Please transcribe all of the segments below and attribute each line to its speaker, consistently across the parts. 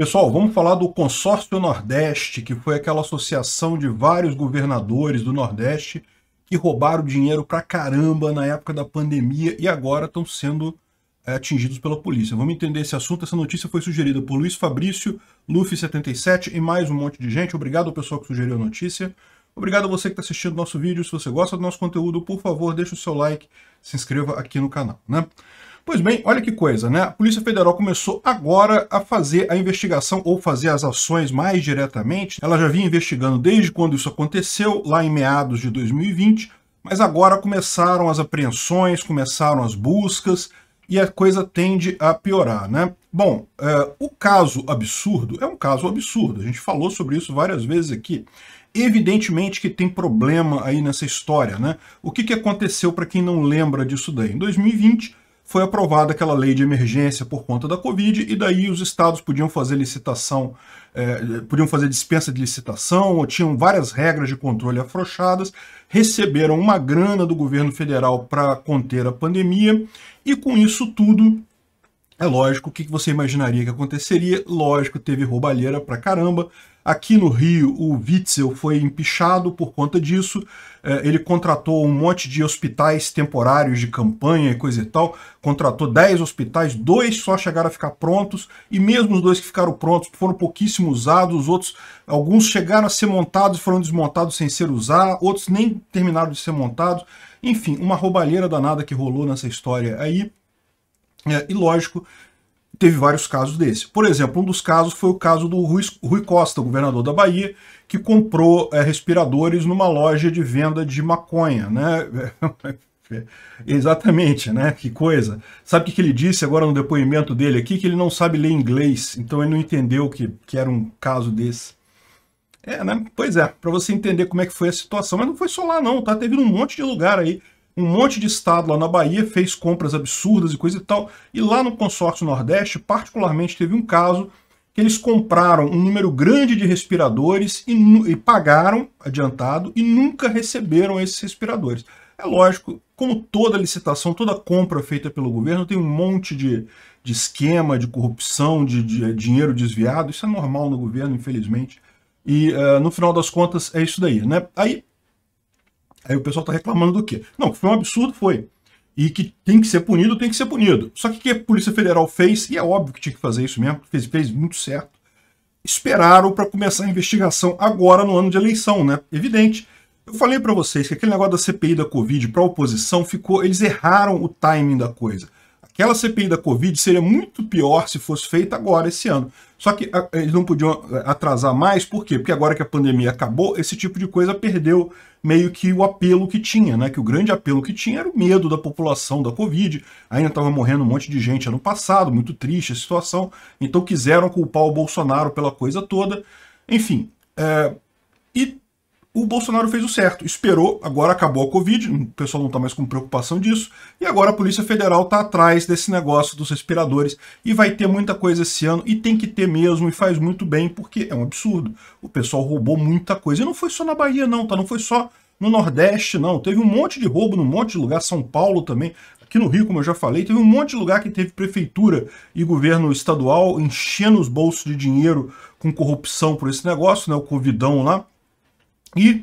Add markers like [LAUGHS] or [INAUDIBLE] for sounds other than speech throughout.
Speaker 1: Pessoal, vamos falar do Consórcio Nordeste, que foi aquela associação de vários governadores do Nordeste que roubaram dinheiro pra caramba na época da pandemia e agora estão sendo é, atingidos pela polícia. Vamos entender esse assunto. Essa notícia foi sugerida por Luiz Fabrício, Luffy77 e mais um monte de gente. Obrigado ao pessoal que sugeriu a notícia. Obrigado a você que está assistindo nosso vídeo. Se você gosta do nosso conteúdo, por favor, deixe o seu like, se inscreva aqui no canal, né? Pois bem, olha que coisa, né? A Polícia Federal começou agora a fazer a investigação ou fazer as ações mais diretamente. Ela já vinha investigando desde quando isso aconteceu, lá em meados de 2020, mas agora começaram as apreensões, começaram as buscas e a coisa tende a piorar, né? Bom, é, o caso absurdo é um caso absurdo. A gente falou sobre isso várias vezes aqui. Evidentemente que tem problema aí nessa história, né? O que, que aconteceu para quem não lembra disso daí? Em 2020, foi aprovada aquela lei de emergência por conta da Covid, e daí os estados podiam fazer licitação, é, podiam fazer dispensa de licitação, ou tinham várias regras de controle afrouxadas, receberam uma grana do governo federal para conter a pandemia, e com isso tudo é lógico, o que você imaginaria que aconteceria? Lógico, teve roubalheira pra caramba. Aqui no Rio, o Witzel foi empichado por conta disso. É, ele contratou um monte de hospitais temporários de campanha e coisa e tal. Contratou 10 hospitais, dois só chegaram a ficar prontos. E mesmo os dois que ficaram prontos foram pouquíssimo usados. Os outros, alguns chegaram a ser montados e foram desmontados sem ser usados. Outros nem terminaram de ser montados. Enfim, uma roubalheira danada que rolou nessa história aí. É, e lógico, teve vários casos desse. Por exemplo, um dos casos foi o caso do Rui, Rui Costa, governador da Bahia, que comprou é, respiradores numa loja de venda de maconha, né? [LAUGHS] Exatamente, né? Que coisa. Sabe o que, ele disse agora no depoimento dele aqui? Que ele não sabe ler inglês, então ele não entendeu que, que era um caso desse. É, né? Pois é, para você entender como é que foi a situação. Mas não foi só lá não, tá? Teve tá um monte de lugar aí um monte de estado lá na Bahia fez compras absurdas e coisa e tal. E lá no consórcio Nordeste, particularmente, teve um caso que eles compraram um número grande de respiradores e, e pagaram adiantado e nunca receberam esses respiradores. É lógico, como toda licitação, toda compra feita pelo governo tem um monte de, de esquema, de corrupção, de, de, eh, dinheiro desviado. Isso é normal no governo, infelizmente. E uh, no final das contas é isso daí, né? Aí Aí o pessoal está reclamando do quê? Não, foi um absurdo, foi. E que tem que ser punido, tem que ser punido. Só que o que a Polícia Federal fez, e é óbvio que tinha que fazer isso mesmo, fez, fez muito certo, esperaram para começar a investigação agora no ano de eleição, né? Evidente. Eu falei para vocês que aquele negócio da CPI da Covid para oposição ficou, eles erraram o timing da coisa. Aquela CPI da Covid seria muito pior se fosse feita agora, esse ano. Só que eles não podiam é, atrasar mais, por quê? Porque agora que a pandemia acabou, esse tipo de coisa perdeu meio que o apelo que tinha, né? Que o grande apelo que tinha era o medo da população da Covid. Ainda estava morrendo um monte de gente ano passado, muito triste a situação. Então quiseram culpar o Bolsonaro pela coisa toda. Enfim, é... e o Bolsonaro fez o certo, esperou, agora acabou a Covid, o pessoal não está mais com preocupação disso, e agora a Polícia Federal está atrás desse negócio dos respiradores e vai ter muita coisa esse ano, e tem que ter mesmo, e faz muito bem, porque é um absurdo. O pessoal roubou muita coisa, e não foi só na Bahia não, tá? Não foi só no Nordeste não, teve um monte de roubo num monte de lugar, São Paulo também, aqui no Rio, como eu já falei, teve um monte de lugar que teve prefeitura e governo estadual enchendo os bolsos de dinheiro com corrupção por esse negócio, né, o covidão lá. E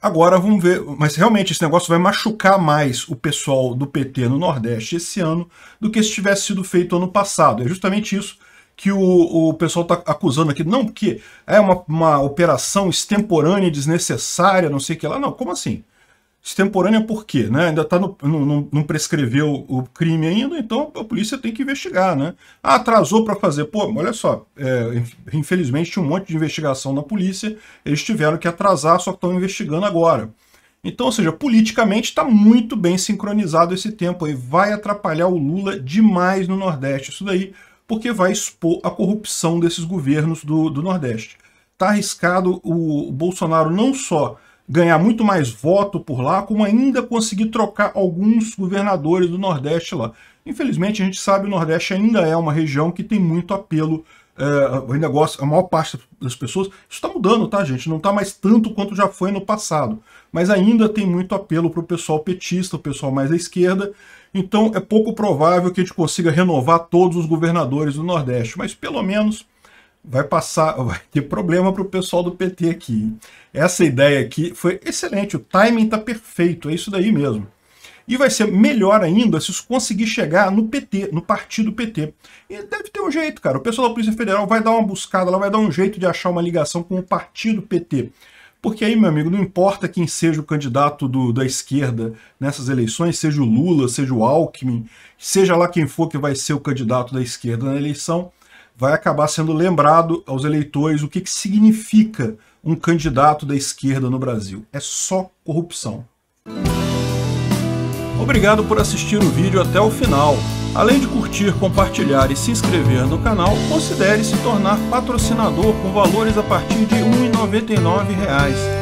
Speaker 1: agora vamos ver, mas realmente esse negócio vai machucar mais o pessoal do PT no Nordeste esse ano do que se tivesse sido feito ano passado. É justamente isso que o, o pessoal está acusando aqui. Não, porque é uma, uma operação extemporânea desnecessária, não sei o que lá. Não, como assim? Extemporânea por quê? Né? Ainda tá no, no, não prescreveu o crime ainda, então a polícia tem que investigar. Né? Ah, atrasou para fazer. Pô, olha só, é, infelizmente tinha um monte de investigação na polícia, eles tiveram que atrasar, só estão investigando agora. Então, ou seja, politicamente está muito bem sincronizado esse tempo aí. Vai atrapalhar o Lula demais no Nordeste, isso daí, porque vai expor a corrupção desses governos do, do Nordeste. Está arriscado o, o Bolsonaro não só ganhar muito mais voto por lá, como ainda conseguir trocar alguns governadores do Nordeste lá. Infelizmente, a gente sabe que o Nordeste ainda é uma região que tem muito apelo é, ainda gosta, a maior parte das pessoas. Isso está mudando, tá, gente? Não está mais tanto quanto já foi no passado. Mas ainda tem muito apelo para o pessoal petista, o pessoal mais à esquerda. Então é pouco provável que a gente consiga renovar todos os governadores do Nordeste. Mas pelo menos vai passar, [LAUGHS] vai ter problema para o pessoal do PT aqui. Essa ideia aqui foi excelente, o timing está perfeito, é isso daí mesmo. E vai ser melhor ainda se isso conseguir chegar no PT, no partido PT. E deve ter um jeito, cara. O pessoal da Polícia Federal vai dar uma buscada, ela vai dar um jeito de achar uma ligação com o partido PT. Porque aí, meu amigo, não importa quem seja o candidato do, da esquerda nessas eleições, seja o Lula, seja o Alckmin, seja lá quem for que vai ser o candidato da esquerda na eleição, vai acabar sendo lembrado aos eleitores o que, que significa um candidato da esquerda no Brasil. É só corrupção. Obrigado por assistir o vídeo até o final. Além de curtir, compartilhar e se inscrever no canal, considere se tornar patrocinador com valores a partir de R$ 1,99